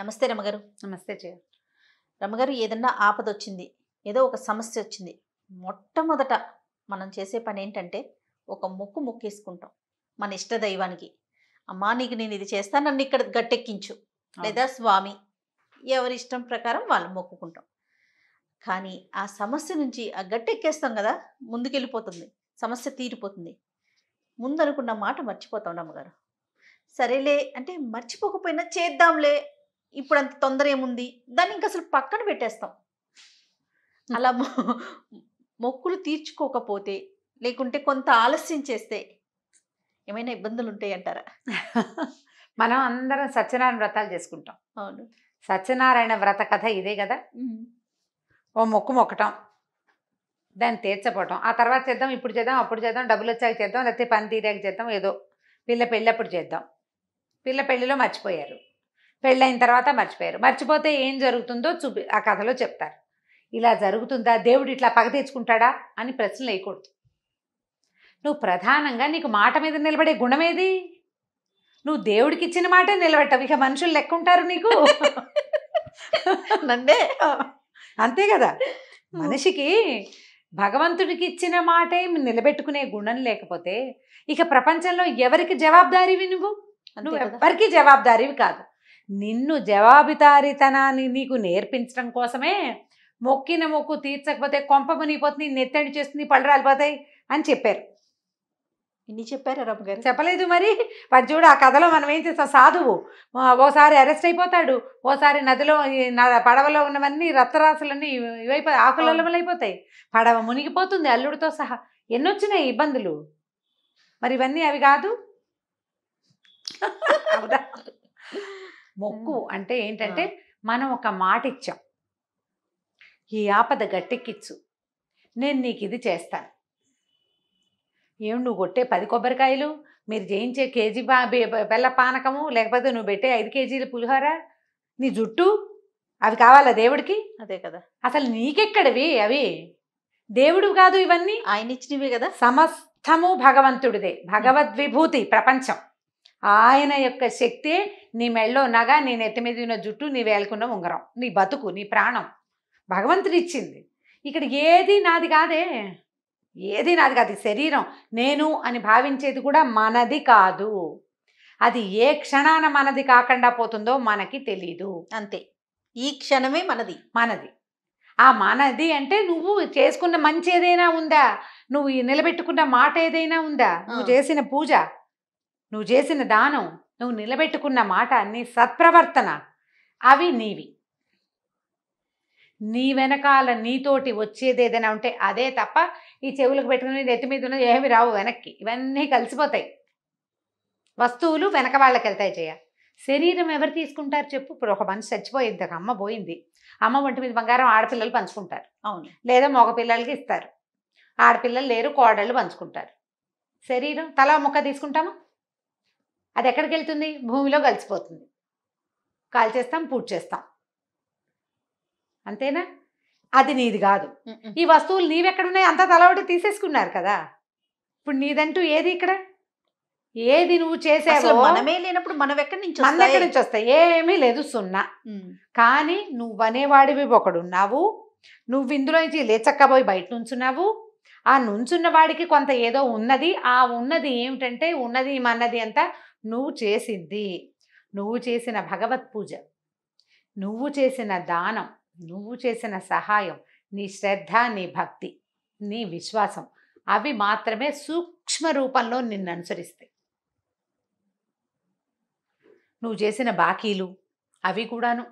నమస్తే రమ్మగారు నమస్తే జయ రమ్మగారు ఏదన్నా ఆపద వచ్చింది ఏదో ఒక సమస్య వచ్చింది మొట్టమొదట మనం చేసే పని ఏంటంటే ఒక మొక్కు మొక్కేసుకుంటాం మన ఇష్ట దైవానికి అమ్మా నీకు నేను ఇది చేస్తాను నన్ను ఇక్కడ గట్టెక్కించు లేదా స్వామి ఎవరి ఇష్టం ప్రకారం వాళ్ళు మొక్కుకుంటాం కానీ ఆ సమస్య నుంచి ఆ గట్టెక్కేస్తాం కదా ముందుకెళ్ళిపోతుంది సమస్య తీరిపోతుంది ముందనుకున్న మాట మర్చిపోతాం అమ్మగారు సరేలే అంటే మర్చిపోకపోయినా చేద్దాంలే ఇప్పుడు అంత తొందర ఏముంది దాన్ని ఇంకా అసలు పక్కన పెట్టేస్తాం అలా మొక్కులు తీర్చుకోకపోతే లేకుంటే కొంత ఆలస్యం చేస్తే ఏమైనా ఇబ్బందులు ఉంటాయి అంటారా మనం అందరం సత్యనారాయణ వ్రతాలు చేసుకుంటాం అవును సత్యనారాయణ వ్రత కథ ఇదే కదా ఓ మొక్కు మొక్కటం దాన్ని తీర్చపోవటం ఆ తర్వాత చేద్దాం ఇప్పుడు చేద్దాం అప్పుడు చేద్దాం డబ్బులు వచ్చాక చేద్దాం లేకపోతే పని తీరాక చేద్దాం ఏదో పిల్ల పెళ్ళి అప్పుడు చేద్దాం పిల్ల పెళ్ళిలో మర్చిపోయారు పెళ్ళైన తర్వాత మర్చిపోయారు మర్చిపోతే ఏం జరుగుతుందో చూపి ఆ కథలో చెప్తారు ఇలా జరుగుతుందా దేవుడు ఇట్లా పగ తెచ్చుకుంటాడా అని ప్రశ్నలు వేయకూడదు నువ్వు ప్రధానంగా నీకు మాట మీద నిలబడే గుణమేది నువ్వు దేవుడికి ఇచ్చిన మాటే నిలబెట్టవు ఇక మనుషులు లెక్కుంటారు నీకు నందే అంతే కదా మనిషికి భగవంతుడికి ఇచ్చిన మాటే నిలబెట్టుకునే గుణం లేకపోతే ఇక ప్రపంచంలో ఎవరికి జవాబ్దారీవి నువ్వు నువ్వు ఎవరికి జవాబ్దారీవి కాదు నిన్ను జవాబితారితనాన్ని నీకు నేర్పించడం కోసమే మొక్కిన మొక్కు తీర్చకపోతే కొంప మునిగిపోతుంది నెత్తండి చేస్తుంది పళ్ళు రాలిపోతాయి అని చెప్పారు ఇన్ని చెప్పారా రమ్మ గారు చెప్పలేదు మరి వాడు చూడు ఆ కథలో మనం ఏం చేస్తాం సాధువు ఓసారి అరెస్ట్ అయిపోతాడు ఓసారి నదిలో పడవలో ఉన్నవన్నీ రక్తరాశులన్నీ ఇవైపో ఆకులలమలైపోతాయి పడవ మునిగిపోతుంది అల్లుడితో సహా ఎన్నొచ్చినాయి ఇబ్బందులు మరి ఇవన్నీ అవి కాదు మొక్కు అంటే ఏంటంటే మనం ఒక మాట ఇచ్చాం ఈ ఆపద గట్టెక్కిచ్చు నేను నీకు ఇది చేస్తాను ఏం నువ్వు కొట్టే పది కొబ్బరికాయలు మీరు చేయించే కేజీ బెల్ల పానకము లేకపోతే నువ్వు పెట్టే ఐదు కేజీల పులిహోర నీ జుట్టు అవి కావాలా దేవుడికి అదే కదా అసలు నీకెక్కడవి అవి దేవుడు కాదు ఇవన్నీ ఆయన ఇచ్చినవి కదా సమస్తము భగవంతుడిదే భగవద్విభూతి ప్రపంచం ఆయన యొక్క శక్తి నీ మెళ్ళో నగ నీ నెత్తి మీద ఉన్న జుట్టు నీ వేలుకున్న ఉంగరం నీ బతుకు నీ ప్రాణం భగవంతుడు ఇచ్చింది ఇక్కడ ఏది నాది కాదే ఏది నాది కాదు శరీరం నేను అని భావించేది కూడా మనది కాదు అది ఏ క్షణాన మనది కాకుండా పోతుందో మనకి తెలీదు అంతే ఈ క్షణమే మనది మనది ఆ మనది అంటే నువ్వు చేసుకున్న మంచి ఏదైనా ఉందా నువ్వు నిలబెట్టుకున్న మాట ఏదైనా ఉందా నువ్వు చేసిన పూజ నువ్వు చేసిన దానం నువ్వు నిలబెట్టుకున్న మాట నీ సత్ప్రవర్తన అవి నీవి నీ వెనకాల నీతోటి వచ్చేది ఏదైనా ఉంటే అదే తప్ప ఈ చెవులకు పెట్టుకుని నెత్తి మీద ఉన్నది ఏమి రావు వెనక్కి ఇవన్నీ కలిసిపోతాయి వస్తువులు వెనక వాళ్ళకి వెళ్తాయి చేయ శరీరం ఎవరు తీసుకుంటారు చెప్పు ఇప్పుడు ఒక మనిషి చచ్చిపోయింది అమ్మ పోయింది అమ్మ ఒంటి మీద బంగారం ఆడపిల్లలు పంచుకుంటారు అవును లేదా మగ పిల్లలకి ఇస్తారు ఆడపిల్లలు లేరు కోడళ్ళు పంచుకుంటారు శరీరం తల ముక్క తీసుకుంటామా అది ఎక్కడికి వెళ్తుంది భూమిలో కలిసిపోతుంది కాల్చేస్తాం పూడ్ చేస్తాం అంతేనా అది నీది కాదు ఈ వస్తువులు ఉన్నాయి అంత తలవటి తీసేసుకున్నారు కదా ఇప్పుడు నీదంటూ ఏది ఇక్కడ ఏది నువ్వు చేసావో మనమే లేనప్పుడు మనం ఎక్కడి నుంచి మన నుంచి వస్తాయి ఏమీ లేదు సున్నా కానీ నువ్వు అనేవాడివి ఒకడున్నావు నువ్వు ఇందులో నుంచి లేచక్కపోయి బయట నుంచున్నావు ఆ నుంచున్న వాడికి కొంత ఏదో ఉన్నది ఆ ఉన్నది ఏమిటంటే ఉన్నది మన్నది అంతా నువ్వు చేసింది నువ్వు చేసిన భగవత్ పూజ నువ్వు చేసిన దానం నువ్వు చేసిన సహాయం నీ శ్రద్ధ నీ భక్తి నీ విశ్వాసం అవి మాత్రమే సూక్ష్మ రూపంలో నిన్ను అనుసరిస్తాయి నువ్వు చేసిన బాకీలు అవి కూడాను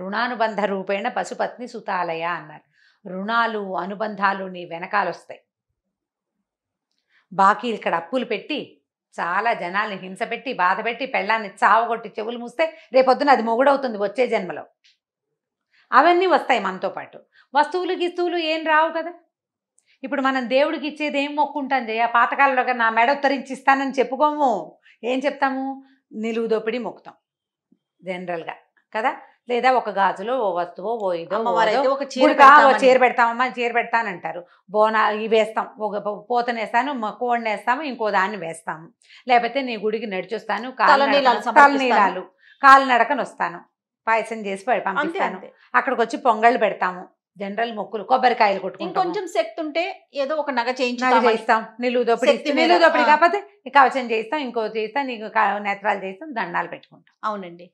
రుణానుబంధ రూపేణ పశుపత్ని సుతాలయ అన్నారు రుణాలు అనుబంధాలు నీ వెనకాలొస్తాయి బాకీలు ఇక్కడ అప్పులు పెట్టి చాలా జనాల్ని హింస పెట్టి బాధ పెట్టి పెళ్ళాన్ని చావగొట్టి చెవులు మూస్తే రేపొద్దున అది మొగుడవుతుంది వచ్చే జన్మలో అవన్నీ వస్తాయి మనతో పాటు వస్తువులు గిస్తువులు ఏం రావు కదా ఇప్పుడు మనం దేవుడికి ఇచ్చేది ఏం మొక్కుంటాం జయ పాతకాలంలో నా మెడ ఇస్తానని చెప్పుకోము ఏం చెప్తాము నిలువు దోపిడీ మొక్కుతాం జనరల్గా కదా లేదా ఒక గాజులో ఓ వస్తువు ఓ ఇదో ఒక చీర పెడతామమ్మా చీర పెడతానంటారు బోనా ఇవి వేస్తాం ఒక పోతనేస్తాను కోడిని వేస్తాము ఇంకో దాన్ని వేస్తాము లేకపోతే నీ గుడికి నడిచొస్తాను కాలు కాలు వస్తాను పాయసం చేసి పంపిస్తాను అక్కడికి వచ్చి పొంగళ్ళు పెడతాము జనరల్ మొక్కులు కొబ్బరికాయలు కొట్టుకుంటాం ఇంకొంచెం శక్తి ఉంటే ఏదో ఒక నగ చేయిస్తాం నిలువు దోపిడి నిలువు దోపిడి కాకపోతే కవచం చేస్తాం ఇంకో చేస్తాం నీకు నేత్రాలు చేస్తాం దండాలు పెట్టుకుంటాం అవునండి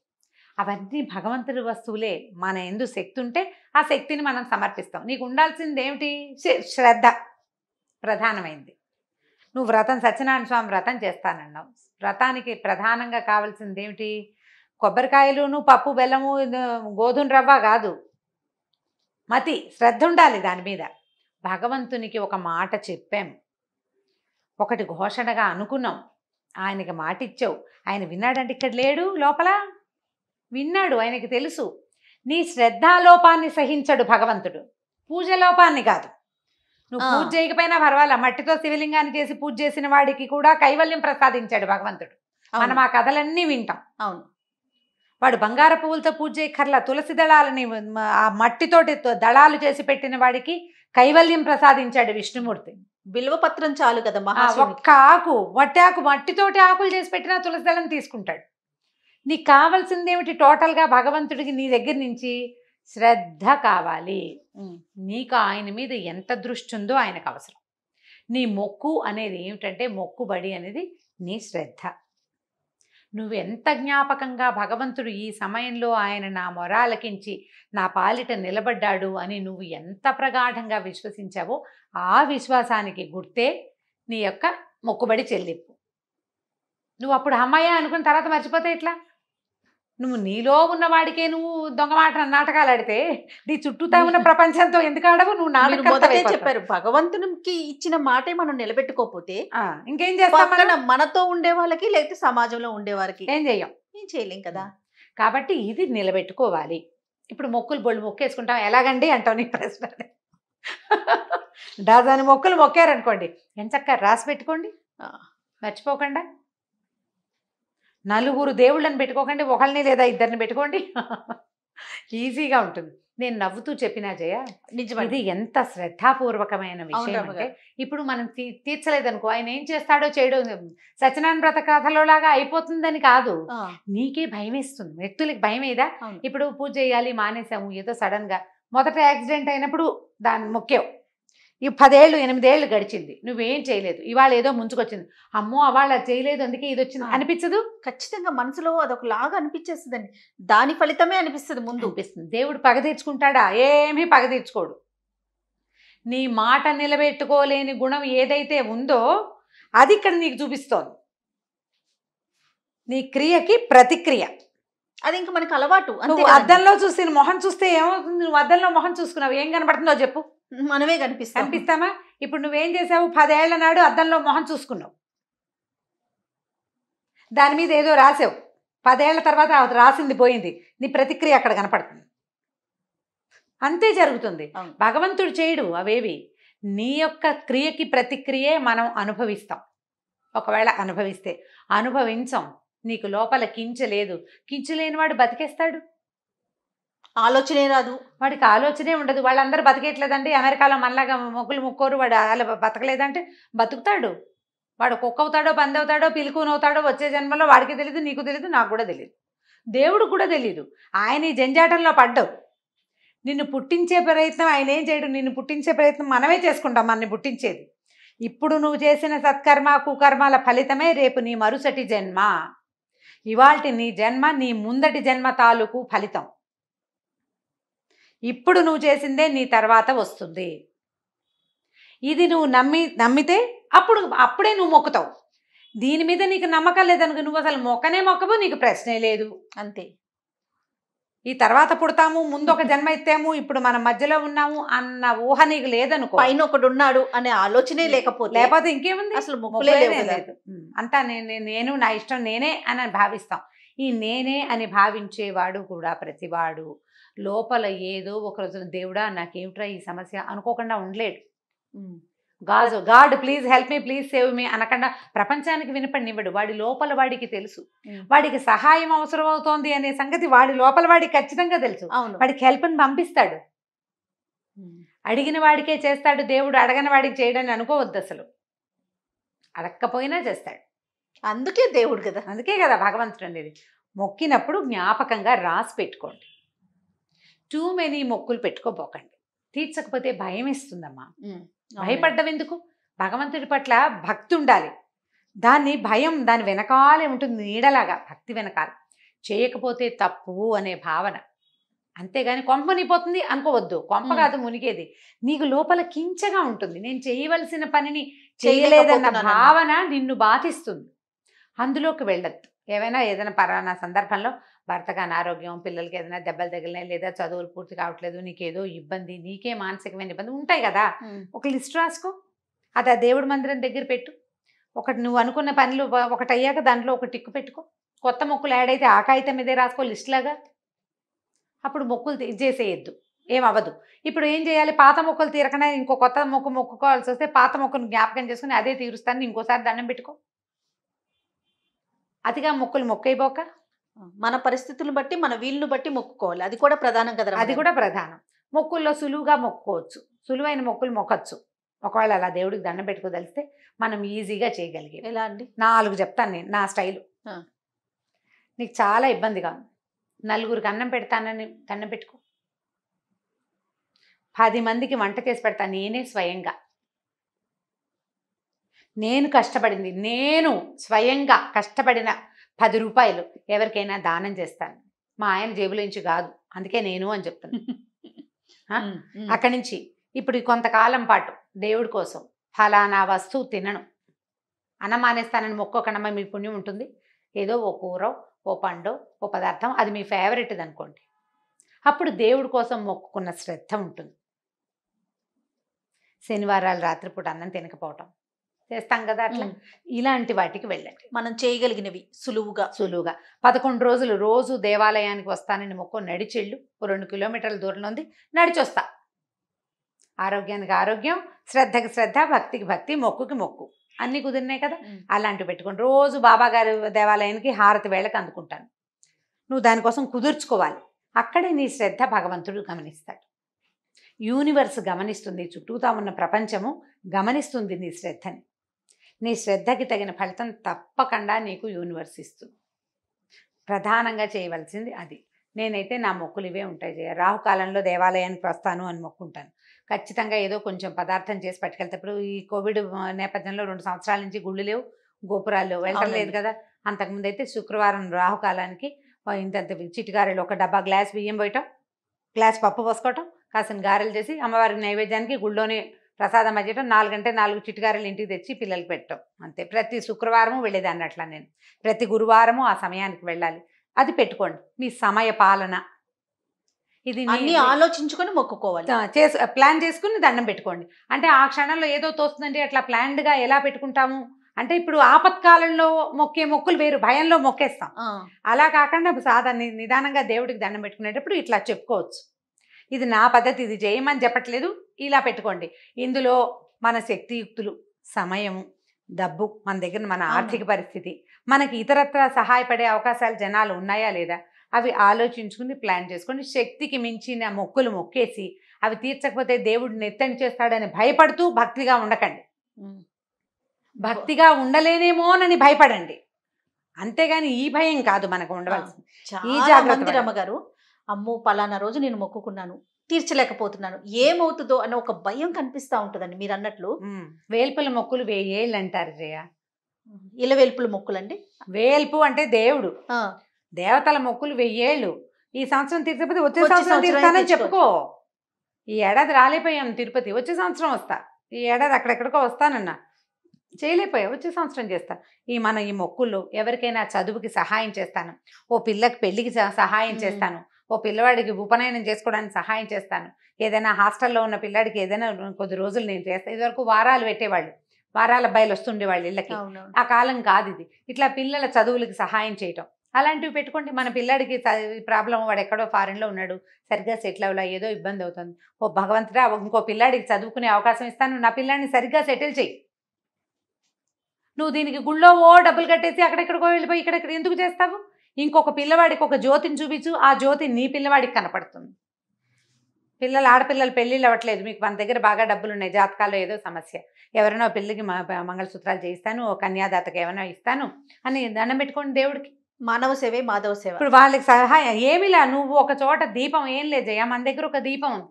అవన్నీ భగవంతుడి వస్తువులే మన ఎందు శక్తి ఉంటే ఆ శక్తిని మనం సమర్పిస్తాం నీకు ఉండాల్సింది ఏమిటి శ్రద్ధ ప్రధానమైంది నువ్వు వ్రతం సత్యనారాయణ స్వామి వ్రతం చేస్తానన్నావు వ్రతానికి ప్రధానంగా కావాల్సింది ఏమిటి కొబ్బరికాయలును పప్పు బెల్లము గోధుమ రవ్వ కాదు మతి శ్రద్ధ ఉండాలి దాని మీద భగవంతునికి ఒక మాట చెప్పాం ఒకటి ఘోషణగా అనుకున్నాం ఆయనకి మాట ఇచ్చావు ఆయన విన్నాడంటే ఇక్కడ లేడు లోపల విన్నాడు ఆయనకి తెలుసు నీ శ్రద్ధాలోపాన్ని సహించడు భగవంతుడు పూజ లోపాన్ని కాదు నువ్వు పూజ చేయకపోయినా పర్వాలా మట్టితో శివలింగాన్ని చేసి పూజ చేసిన వాడికి కూడా కైవల్యం ప్రసాదించాడు భగవంతుడు మనం ఆ కథలన్నీ వింటాం అవును వాడు బంగార పువ్వులతో పూజ చేయకర్ల తులసి దళాలని ఆ మట్టితోటి దళాలు చేసి పెట్టిన వాడికి కైవల్యం ప్రసాదించాడు విష్ణుమూర్తి బిల్వపత్రం చాలు కదా ఒక్క ఆకు వట్టి ఆకు మట్టితోటి ఆకులు చేసి పెట్టినా తులసి దళం తీసుకుంటాడు నీకు కావాల్సింది ఏమిటి టోటల్గా భగవంతుడికి నీ దగ్గర నుంచి శ్రద్ధ కావాలి నీకు ఆయన మీద ఎంత దృష్టి ఉందో ఆయనకు అవసరం నీ మొక్కు అనేది ఏమిటంటే మొక్కుబడి అనేది నీ శ్రద్ధ నువ్వు ఎంత జ్ఞాపకంగా భగవంతుడు ఈ సమయంలో ఆయన నా మొరాలకించి నా పాలిట నిలబడ్డాడు అని నువ్వు ఎంత ప్రగాఢంగా విశ్వసించావో ఆ విశ్వాసానికి గుర్తే నీ యొక్క మొక్కుబడి చెల్లింపు నువ్వు అప్పుడు అమ్మాయ్యా అనుకున్న తర్వాత మర్చిపోతే ఇట్లా నువ్వు నీలో ఉన్నవాడికే నువ్వు దొంగమాట నాటకాలు ఆడితే నీ చుట్టూతా ఉన్న ప్రపంచంతో ఎందుకు ఆడవు నువ్వు నాటకాలు చెప్పారు భగవంతునికి ఇచ్చిన మాటే మనం నిలబెట్టుకోకపోతే ఇంకేం చేస్తాం మనతో ఉండే వాళ్ళకి లేకపోతే సమాజంలో ఉండేవారికి ఏం చేయం ఏం చేయలేం కదా కాబట్టి ఇది నిలబెట్టుకోవాలి ఇప్పుడు మొక్కులు బొళ్ళు మొక్కేసుకుంటాం ఎలాగండి అంటావు నీ ప్రశ్న దాదాని మొక్కులు మొక్కారనుకోండి ఎంచక్క రాసి పెట్టుకోండి మర్చిపోకుండా నలుగురు దేవుళ్ళని పెట్టుకోకండి ఒకరిని లేదా ఇద్దరిని పెట్టుకోండి ఈజీగా ఉంటుంది నేను నవ్వుతూ చెప్పినా జయ ఇది ఎంత శ్రద్ధాపూర్వకమైన విషయం అంటే ఇప్పుడు మనం తీర్చలేదనుకో ఆయన ఏం చేస్తాడో చేయడో సత్యనారాయణ వ్రత కథలో లాగా అయిపోతుందని కాదు నీకే భయం వేస్తుంది వ్యక్తులకి భయం ఇప్పుడు పూజ చేయాలి మానేసాము ఏదో సడన్ గా మొదట యాక్సిడెంట్ అయినప్పుడు దాని ముఖ్యం ఈ పదేళ్ళు ఎనిమిదేళ్ళు గడిచింది నువ్వేం చేయలేదు ఇవాళ ఏదో ముంచుకొచ్చింది అమ్మో అవాళ్ళ చేయలేదు అందుకే ఇది వచ్చింది అనిపించదు ఖచ్చితంగా మనసులో అదొక లాగా అనిపించేస్తుందండి దాని ఫలితమే అనిపిస్తుంది ముందు అనిపిస్తుంది దేవుడు పగ తీర్చుకుంటాడా ఏమీ పగ తీర్చుకోడు నీ మాట నిలబెట్టుకోలేని గుణం ఏదైతే ఉందో అది ఇక్కడ నీకు చూపిస్తోంది నీ క్రియకి ప్రతిక్రియ అది ఇంక మనకు అలవాటు నువ్వు అద్దంలో చూసి మొహం చూస్తే ఏమవుతుంది నువ్వు అద్దంలో మొహం చూసుకున్నావు ఏం కనబడుతుందో చెప్పు మనమే కనిపిస్తా కనిపిస్తామా ఇప్పుడు నువ్వేం చేసావు పదేళ్ల నాడు అద్దంలో మొహం చూసుకున్నావు దాని మీద ఏదో రాసావు పదేళ్ల తర్వాత రాసింది పోయింది నీ ప్రతిక్రియ అక్కడ కనపడుతుంది అంతే జరుగుతుంది భగవంతుడు చేయడు అవేవి నీ యొక్క క్రియకి ప్రతిక్రియే మనం అనుభవిస్తాం ఒకవేళ అనుభవిస్తే అనుభవించం నీకు లోపల కించలేదు కించలేనివాడు బతికేస్తాడు ఆలోచనే రాదు వాడికి ఆలోచనే ఉండదు వాళ్ళందరూ బతికేట్లేదండి అమెరికాలో మనలాగా మొగ్గులు ముక్కోరు వాడు అలా బతకలేదంటే బతుకుతాడు వాడు కుక్క అవుతాడో పంది అవుతాడో పిలుకుని అవుతాడో వచ్చే జన్మలో వాడికి తెలియదు నీకు తెలియదు నాకు కూడా తెలియదు దేవుడు కూడా తెలియదు ఆయన ఈ జంజాటంలో పడ్డావు నిన్ను పుట్టించే ప్రయత్నం ఆయన ఏం చేయడు నిన్ను పుట్టించే ప్రయత్నం మనమే చేసుకుంటాం మనని పుట్టించేది ఇప్పుడు నువ్వు చేసిన సత్కర్మ కుకర్మల ఫలితమే రేపు నీ మరుసటి జన్మ ఇవాల్టి నీ జన్మ నీ ముందటి జన్మ తాలూకు ఫలితం ఇప్పుడు నువ్వు చేసిందే నీ తర్వాత వస్తుంది ఇది నువ్వు నమ్మి నమ్మితే అప్పుడు అప్పుడే నువ్వు మొక్కుతావు దీని మీద నీకు నమ్మకం లేదనుకు నువ్వు అసలు మొక్కనే మొక్కవు నీకు ప్రశ్నే లేదు అంతే ఈ తర్వాత పుడతాము ముందు ఒక జన్మ ఎత్తాము ఇప్పుడు మన మధ్యలో ఉన్నాము అన్న ఊహ నీకు లేదనుకో పైన ఒకడు ఉన్నాడు అనే ఆలోచనే లేకపోతే లేకపోతే ఇంకేముంది అసలు లేదు అంతా నేను నేను నా ఇష్టం నేనే అని భావిస్తాం ఈ నేనే అని భావించేవాడు కూడా ప్రతివాడు లోపల ఏదో ఒక రోజున దేవుడా నాకేమిట్రా ఈ సమస్య అనుకోకుండా ఉండలేడు గాజు God please help me please save me అనకుండా ప్రపంచానికి వినపడినివ్వడు వాడి లోపల వాడికి తెలుసు వాడికి సహాయం అవసరం అవుతోంది అనే సంగతి వాడి లోపల వాడికి ఖచ్చితంగా తెలుసు వాడికి హెల్ప్ని పంపిస్తాడు అడిగిన వాడికే చేస్తాడు దేవుడు అడగని వాడికి చేయడని అనుకోవద్దు అసలు అడగకపోయినా చేస్తాడు అందుకే దేవుడు కదా అందుకే కదా భగవంతుడు అనేది మొక్కినప్పుడు జ్ఞాపకంగా రాసి పెట్టుకోండి టూ మెనీ మొక్కులు పెట్టుకోబోకండి తీర్చకపోతే భయం వేస్తుందమ్మా భయపడ్డం ఎందుకు భగవంతుడి పట్ల భక్తి ఉండాలి దాన్ని భయం దాని వెనకాలే ఉంటుంది నీడలాగా భక్తి వెనకాల చేయకపోతే తప్పు అనే భావన అంతేగాని కొంప నిపోతుంది అనుకోవద్దు కొంప కాదు మునిగేది నీకు లోపల కించగా ఉంటుంది నేను చేయవలసిన పనిని చేయలేదన్న భావన నిన్ను బాధిస్తుంది అందులోకి వెళ్ళద్దు ఏమైనా ఏదైనా పరానా సందర్భంలో భర్తకు అనారోగ్యం పిల్లలకి ఏదైనా దెబ్బలు తగిలినాయి లేదా చదువులు పూర్తి కావట్లేదు నీకేదో ఇబ్బంది నీకే మానసికమైన ఇబ్బంది ఉంటాయి కదా ఒక లిస్ట్ రాసుకో అది ఆ దేవుడి మందిరం దగ్గర పెట్టు ఒకటి నువ్వు అనుకున్న పనులు ఒకటి అయ్యాక దాంట్లో ఒక టిక్కు పెట్టుకో కొత్త మొక్కులు యాడ్ అయితే ఆ కాగితం మీదే రాసుకో లిస్ట్లాగా అప్పుడు మొక్కులు చేసేయద్దు ఏమవ్వదు ఇప్పుడు ఏం చేయాలి పాత మొక్కలు తీరకనే ఇంకో కొత్త మొక్క మొక్కుకోవాల్సి వస్తే పాత మొక్కను జ్ఞాపకం చేసుకుని అదే తీరుస్తాను ఇంకోసారి దండం పెట్టుకో అతిగా మొక్కులు మొక్కైపోక మన పరిస్థితులను బట్టి మన వీలును బట్టి మొక్కుకోవాలి అది కూడా ప్రధానం కదా అది కూడా ప్రధానం మొక్కుల్లో సులువుగా మొక్కుకోవచ్చు సులువైన మొక్కులు మొక్కచ్చు ఒకవేళ అలా దేవుడికి దండం పెట్టుకోదలిస్తే మనం ఈజీగా చేయగలిగే ఎలా అండి నాలుగు చెప్తాను నేను నా స్టైలు నీకు చాలా ఇబ్బందిగా ఉంది నలుగురికి అన్నం పెడతానని కన్నం పెట్టుకో పది మందికి వంట చేసి పెడతాను నేనే స్వయంగా నేను కష్టపడింది నేను స్వయంగా కష్టపడిన పది రూపాయలు ఎవరికైనా దానం చేస్తాను మా ఆయన జేబులో నుంచి కాదు అందుకే నేను అని చెప్తాను అక్కడి నుంచి ఇప్పుడు కొంతకాలం పాటు దేవుడి కోసం ఫలానా వస్తువు తినను అన్న మానేస్తానని అన్నమానేస్తానని మొక్కొకనమ్మ మీ పుణ్యం ఉంటుంది ఏదో ఓ కూర ఓ పండు ఓ పదార్థం అది మీ ఫేవరెట్ది అనుకోండి అప్పుడు దేవుడి కోసం మొక్కుకున్న శ్రద్ధ ఉంటుంది శనివారాలు రాత్రిపూట అన్నం తినకపోవటం చేస్తాం కదా అట్లా ఇలాంటి వాటికి వెళ్ళండి మనం చేయగలిగినవి సులువుగా సులువుగా పదకొండు రోజులు రోజు దేవాలయానికి వస్తానని మొక్కో నడిచెళ్ళు రెండు కిలోమీటర్ల దూరంలో ఉంది నడిచొస్తా ఆరోగ్యానికి ఆరోగ్యం శ్రద్ధకి శ్రద్ధ భక్తికి భక్తి మొక్కుకి మొక్కు అన్నీ కుదిరినాయి కదా అలాంటివి పెట్టుకోండి రోజు బాబాగారి దేవాలయానికి హారతి వేళకు అందుకుంటాను నువ్వు దానికోసం కుదుర్చుకోవాలి అక్కడే నీ శ్రద్ధ భగవంతుడు గమనిస్తాడు యూనివర్స్ గమనిస్తుంది చుట్టూతా ఉన్న ప్రపంచము గమనిస్తుంది నీ శ్రద్ధని నీ శ్రద్ధకి తగిన ఫలితం తప్పకుండా నీకు యూనివర్స్ ఇస్తుంది ప్రధానంగా చేయవలసింది అది నేనైతే నా మొక్కులు ఇవే ఉంటాయి చేయ రాహుకాలంలో దేవాలయానికి వస్తాను అని మొక్కుంటాను ఖచ్చితంగా ఏదో కొంచెం పదార్థం చేసి పట్టుకెళ్తేప్పుడు ఈ కోవిడ్ నేపథ్యంలో రెండు సంవత్సరాల నుంచి గుళ్ళు లేవు గోపురాలు లేదు కదా అంతకుముందు అయితే శుక్రవారం రాహుకాలానికి ఇంతంత గారెలు ఒక డబ్బా గ్లాస్ బియ్యం పోయటం గ్లాస్ పప్పు పోసుకోవటం కాసిన గారెలు చేసి అమ్మవారి నైవేద్యానికి గుళ్ళోనే ప్రసాదం చేయటం నాలుగంటే నాలుగు చిటికారలు ఇంటికి తెచ్చి పిల్లలు పెట్టడం అంతే ప్రతి శుక్రవారము వెళ్ళేదాన్ని అట్లా నేను ప్రతి గురువారము ఆ సమయానికి వెళ్ళాలి అది పెట్టుకోండి మీ సమయ పాలన ఇది అన్ని ఆలోచించుకొని మొక్కుకోవాలి చేసు ప్లాన్ చేసుకుని దండం పెట్టుకోండి అంటే ఆ క్షణంలో ఏదో తోస్తుందంటే అట్లా ప్లాన్డ్గా ఎలా పెట్టుకుంటాము అంటే ఇప్పుడు ఆపత్కాలంలో మొక్కే మొక్కులు వేరు భయంలో మొక్కేస్తాం అలా కాకుండా సాధారణ నిదానంగా దేవుడికి దండం పెట్టుకునేటప్పుడు ఇట్లా చెప్పుకోవచ్చు ఇది నా పద్ధతి ఇది చేయమని చెప్పట్లేదు ఇలా పెట్టుకోండి ఇందులో మన శక్తియుక్తులు సమయము డబ్బు మన దగ్గర మన ఆర్థిక పరిస్థితి మనకి ఇతరత్ర సహాయపడే అవకాశాలు జనాలు ఉన్నాయా లేదా అవి ఆలోచించుకుని ప్లాన్ చేసుకుని శక్తికి మించిన మొక్కులు మొక్కేసి అవి తీర్చకపోతే దేవుడు నెత్తని చేస్తాడని భయపడుతూ భక్తిగా ఉండకండి భక్తిగా ఉండలేనేమోనని భయపడండి అంతేగాని ఈ భయం కాదు మనకు ఉండవలసింది ఈ జాగ్రత్త రమ్మగారు అమ్మో పలానా రోజు నేను మొక్కుకున్నాను తీర్చలేకపోతున్నాను ఏమవుతుందో అనే ఒక భయం కనిపిస్తూ ఉంటుందండి మీరు అన్నట్లు వేల్పుల మొక్కులు వేయేళ్ళు అంటారు జయ ఇల వేల్పుల మొక్కులు అండి వేల్పు అంటే దేవుడు దేవతల మొక్కులు వెయ్యేళ్ళు ఈ సంవత్సరం తీర్చకపోతే వచ్చే సంవత్సరం తీరుతానని చెప్పుకో ఈ ఏడాది రాలేపోయాం తిరుపతి వచ్చే సంవత్సరం వస్తా ఈ ఏడాది అక్కడెక్కడికో వస్తానన్నా చేయలేకపోయా వచ్చే సంవత్సరం చేస్తా ఈ మన ఈ మొక్కులు ఎవరికైనా చదువుకి సహాయం చేస్తాను ఓ పిల్లకి పెళ్ళికి సహాయం చేస్తాను ఓ పిల్లవాడికి ఉపనయనం చేసుకోవడానికి సహాయం చేస్తాను ఏదైనా హాస్టల్లో ఉన్న పిల్లాడికి ఏదైనా కొద్ది రోజులు నేను చేస్తాను ఇదివరకు వారాలు పెట్టేవాళ్ళు వారాల బయలు వస్తుండే వాళ్ళ ఇళ్ళకి ఆ కాలం కాదు ఇది ఇట్లా పిల్లల చదువులకి సహాయం చేయటం అలాంటివి పెట్టుకోండి మన పిల్లాడికి ప్రాబ్లం వాడు ఎక్కడో ఫారెన్లో ఉన్నాడు సరిగ్గా సెటిల్ అవ్వలా ఏదో ఇబ్బంది అవుతుంది ఓ భగవంతుడా ఇంకో పిల్లాడికి చదువుకునే అవకాశం ఇస్తాను నా పిల్లాడిని సరిగ్గా సెటిల్ చేయి నువ్వు దీనికి గుళ్ళో ఓ డబ్బులు కట్టేసి అక్కడెక్కడికో వెళ్ళిపోయి ఇక్కడెక్కడ ఎందుకు చేస్తావు ఇంకొక పిల్లవాడికి ఒక జ్యోతిని చూపించు ఆ జ్యోతి నీ పిల్లవాడికి కనపడుతుంది పిల్లలు ఆడపిల్లలు పెళ్ళిళ్ళు అవ్వట్లేదు మీకు మన దగ్గర బాగా డబ్బులు ఉన్నాయి జాతకాల్లో ఏదో సమస్య ఎవరైనా పెళ్ళికి మంగళసూత్రాలు చేయిస్తాను కన్యాదాతకి ఏమైనా ఇస్తాను అని దండం పెట్టుకోండి దేవుడికి మానవ సేవే మాధవ సేవ ఇప్పుడు వాళ్ళకి సహాయం ఏమిలా నువ్వు ఒక చోట దీపం ఏం లేదు జయ మన దగ్గర ఒక దీపం ఉంది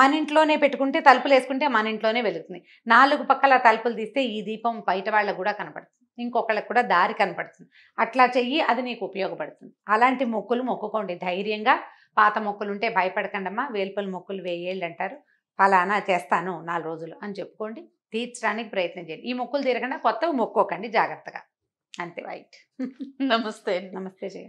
మన ఇంట్లోనే పెట్టుకుంటే తలుపులు వేసుకుంటే మన ఇంట్లోనే వెలుగుతుంది నాలుగు పక్కల తలుపులు తీస్తే ఈ దీపం బయట వాళ్ళకు కూడా కనపడుతుంది ఇంకొకళ్ళకి కూడా దారి కనపడుతుంది అట్లా చెయ్యి అది నీకు ఉపయోగపడుతుంది అలాంటి మొక్కులు మొక్కుకోండి ధైర్యంగా పాత మొక్కులు ఉంటే భయపడకండమ్మా వేల్పల మొక్కులు వేయేళ్ళు అంటారు ఫలానా చేస్తాను నాలుగు రోజులు అని చెప్పుకోండి తీర్చడానికి ప్రయత్నం చేయండి ఈ మొక్కులు తీరకుండా కొత్తవి మొక్కోకండి జాగ్రత్తగా అంతే వైట్ నమస్తే నమస్తే జయ